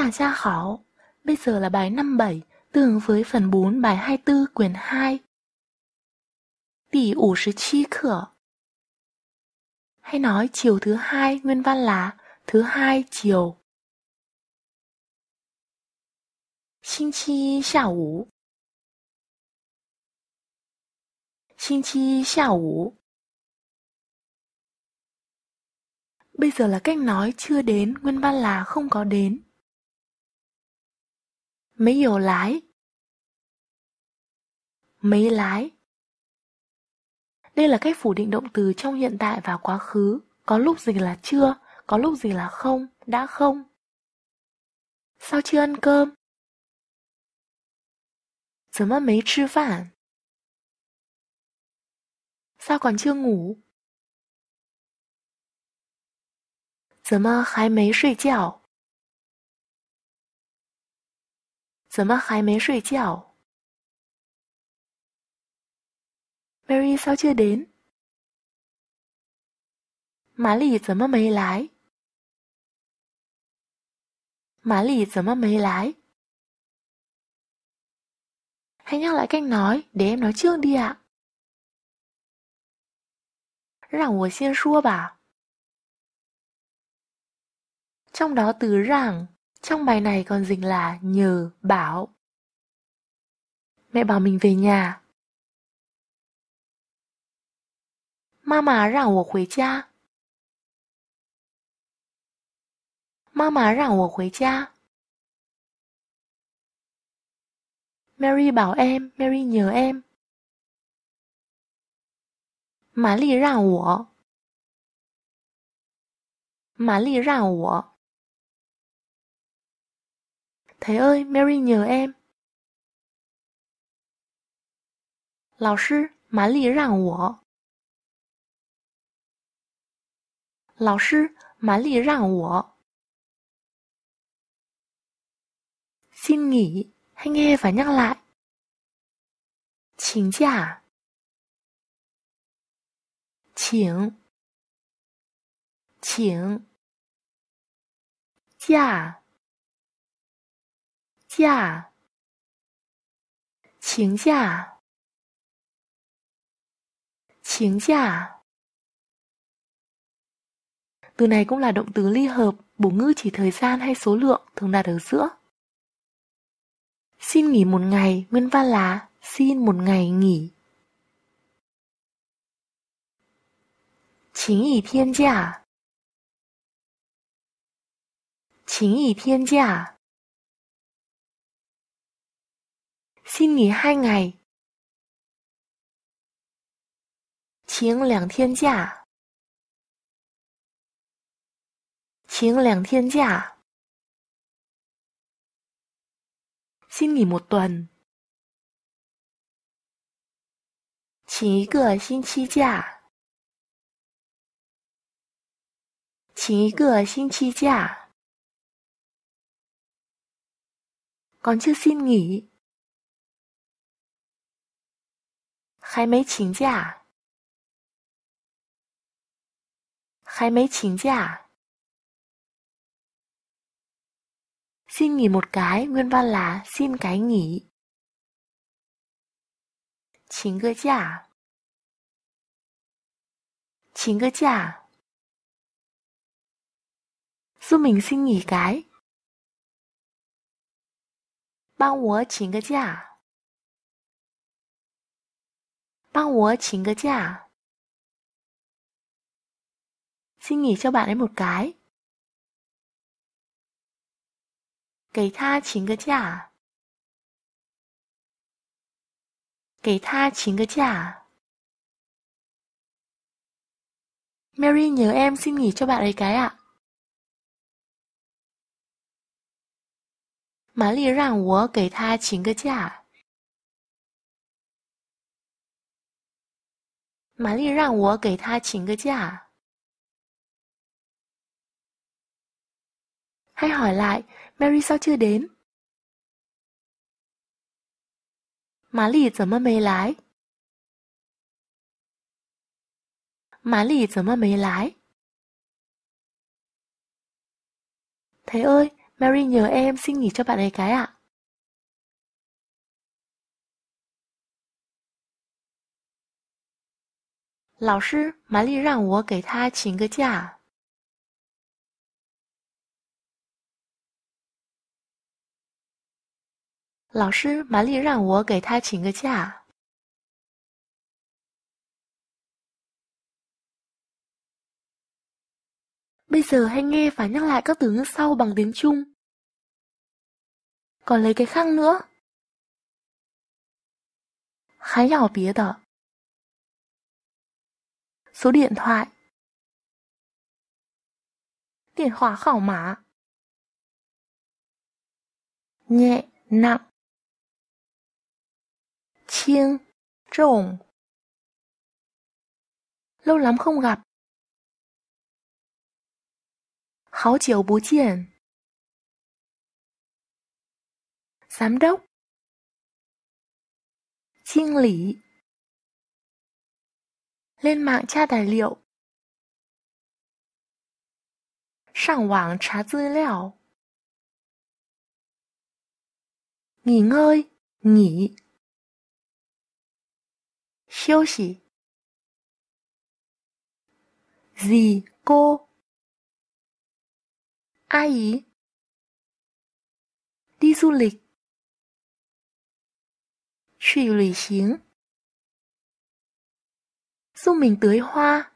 Tả gia hảo, bây giờ là bài năm bảy, tương với phần bốn bài 24 quyển 2. Tỷ 57 cửa Hay nói chiều thứ hai nguyên văn là thứ hai chiều. Xin chi xảo ủ Xin chi Bây giờ là cách nói chưa đến, nguyên văn là không có đến mấy mấy lái, lái. Đây là cách phủ định động từ trong hiện tại và quá khứ, có lúc gì là chưa, có lúc gì là không, đã không. Sao chưa ăn cơm? Giờ mà mấy chưa phản? Sao còn chưa ngủ? Giờ mà khái mấy suy chảo? 怎么还没睡觉？Mary sao chưa đến? Má lì 怎么没来？Má lì 怎么没来? Hãy nhắc lại cách nói để em nói trước đi ạ. 让我先说吧。trong đó từ rằng trong bài này còn dịch là nhờ bảo. Mẹ bảo mình về nhà. Mama Mary bảo em, Mary nhờ em. Mã Ly 让我。Mã Ly 让我。Thầy ơi, Mary nhờ em. 老师，玛丽让我。老师，玛丽让我。Xin nghỉ, hãy nghe phải nhắc lại. 请假，请，请假。假，请假，请假. Từ này cũng là động từ ly hợp, bổ ngữ chỉ thời gian hay số lượng thường đặt ở giữa. Xin nghỉ một ngày, nguyên văn là xin một ngày nghỉ. Chính ý thiên giả Chính ý thiên giả 新年开外，请两天假，请两天假。新年末端，请一个星期假，请一个星期假。感谢新年。还没请假，还没请假。请 nghỉ một cái，nguyên văn là xin cái nghỉ。请个假，请个假。giúp mình xin nghỉ cái，帮我请个假。帮我请个假. Xin nghỉ cho bạn ấy một cái. 给他请个假.给他请个假. Mary nhớ em xin nghỉ cho bạn ấy cái ạ. Má lì rằng 我给他请个假.玛丽让我给她请个假。Hãy hỏi lại, Mary sao chưa đến? Má lì giờ mơ mấy lái? Má lì giờ mơ mấy lái? Thế ơi, Mary nhờ em xin nghỉ cho bạn ấy cái ạ. À? 老师，玛丽让我给她请个假。老师，玛丽让我给她请个假。bây giờ hãy nghe và nhắc lại các từ ngữ sau bằng tiếng Trung. còn lấy cái khác nữa. Hãy 还要别的。số điện thoại. Điện hóa khảo mã. Nhẹ, nặng. Chiêng, trồng. Lâu lắm không gặp. Háo chiều bú triển. Giám đốc. Chiêng lý lên mạng tra tài liệu 上网查资料 nghỉ ngơi nghỉ 休息 gì cô ai ý đi du lịch 去旅行 giúp mình tưới hoa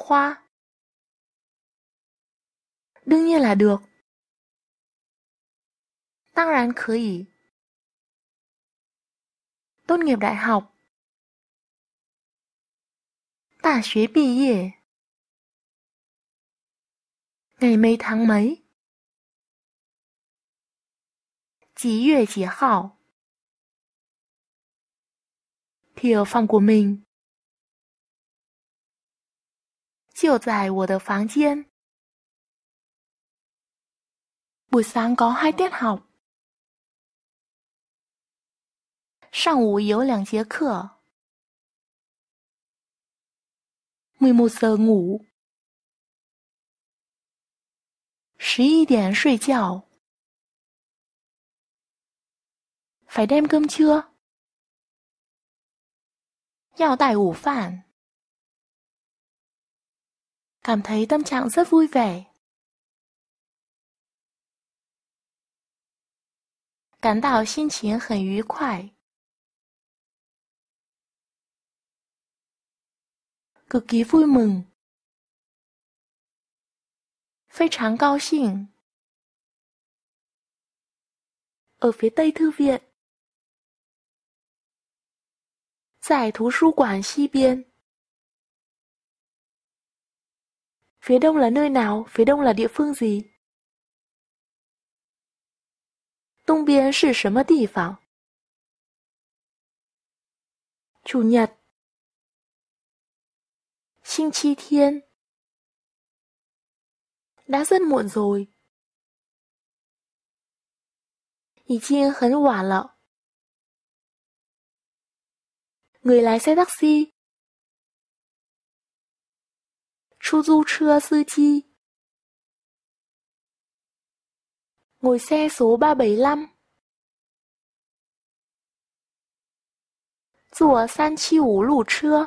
hoa, Đương nhiên là được. Tăng rán khở ý. Tốt nghiệp đại học. Tả xuế bì yể. Ngày mấy tháng mấy. Chí yue chí hảo thì ở phòng của mình. 就在我的房间。Buổi sáng có hai tiết học. 上午有两节课。11 giờ ngủ. 11 điểm 睡觉. Phải đem cơm chưa? phản cảm thấy tâm trạng rất vui vẻ. Cảm đạo xin chiến hẳn yú khoải. Cực kỳ vui mừng. Phi tráng cao xỉn. Ở phía tây thư viện, 在图书馆西边。Phía đông là nơi nào? Phía đông là địa phương gì? 东边是什么地方？主日、星期天。đã rất muộn rồi. 已经很晚了。người lái xe taxi. 出租车司机 Ngồi xe số 375 Rùa san chi ủ lù trưa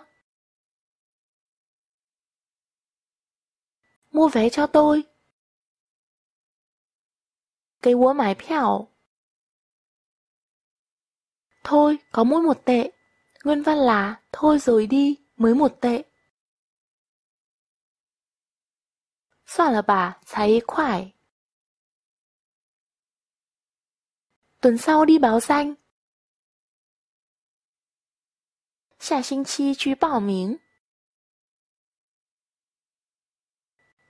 Mua vé cho tôi Cái búa mái phèo Thôi, có mỗi một tệ Nguyên văn là Thôi rồi đi, mới một tệ. là bà cháy Tuần sau đi báo danh.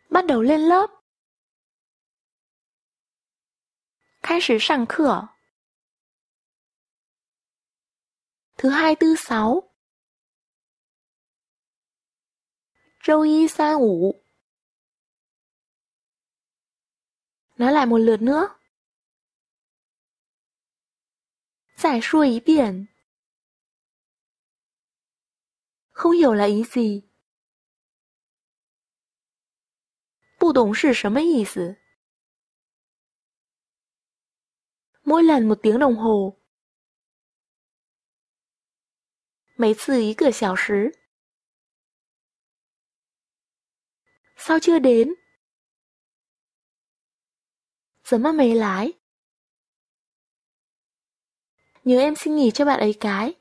Bắt đầu lên lớp. 开始上课。thứ hai tư sáu râu y sa ngủ nói lại một lượt nữa giải xua ý biển không hiểu là ý gì 不懂是什么意思 mỗi lần một tiếng đồng hồ 每次一个小时。Sao chưa đến? Giờ mà mấy lái? Nhớ em xin nghỉ cho bạn ấy cái.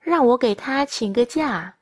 让我给他请个假。